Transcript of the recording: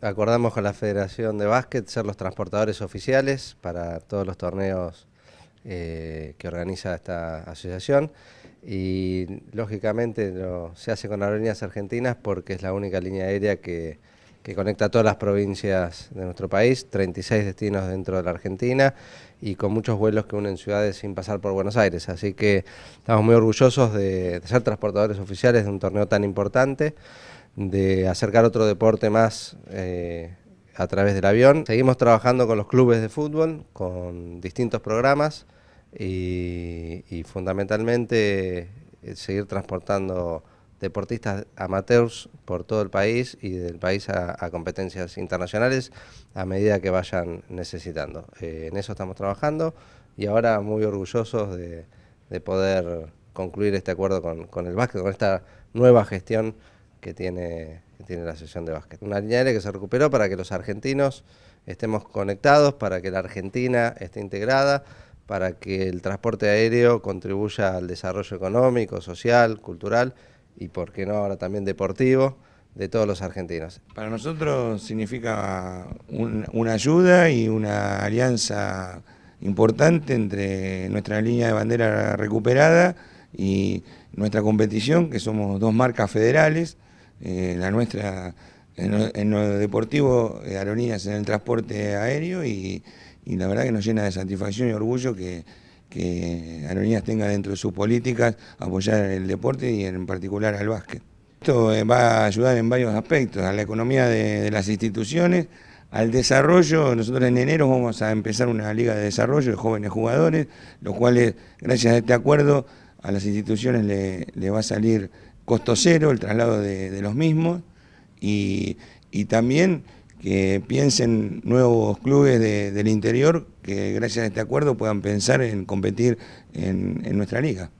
acordamos con la Federación de Básquet ser los transportadores oficiales para todos los torneos eh, que organiza esta asociación y lógicamente se hace con aerolíneas argentinas porque es la única línea aérea que, conecta todas las provincias de nuestro país, 36 destinos dentro de la Argentina y con muchos vuelos que unen ciudades sin pasar por Buenos Aires. Así que estamos muy orgullosos de ser transportadores oficiales de un torneo tan importante de acercar otro deporte más eh, a través del avión. Seguimos trabajando con los clubes de fútbol, con distintos programas y, fundamentalmente eh, seguir transportando deportistas amateurs por todo el país y del país a, competencias internacionales a medida que vayan necesitando. Eh, en eso estamos trabajando y ahora muy orgullosos de, poder concluir este acuerdo con, con el básquet, con esta nueva gestión que tiene, tiene la sesión de básquet. Una línea aérea que se recuperó para que los argentinos estemos conectados, para que la Argentina esté integrada, para que el transporte aéreo contribuya al desarrollo económico, social, cultural y, por qué no, ahora también deportivo de todos los argentinos. Para nosotros significa una ayuda y una alianza importante entre nuestra línea de bandera recuperada y nuestra competición, que somos dos marcas federales. Eh, la nuestra en lo, en de deportivo, eh, en el transporte aéreo y, la verdad que nos llena de satisfacción y orgullo que, que tenga dentro de sus políticas apoyar el deporte y en particular al básquet. Esto eh, va a ayudar en varios aspectos, a la economía de, las instituciones, al desarrollo. Nosotros en enero vamos a empezar una liga de desarrollo de jóvenes jugadores, los cuales, gracias a este acuerdo, a las instituciones le, le va a salir costo cero el traslado de, los mismos y, también que piensen nuevos clubes del interior que gracias a este acuerdo puedan pensar en competir en nuestra liga.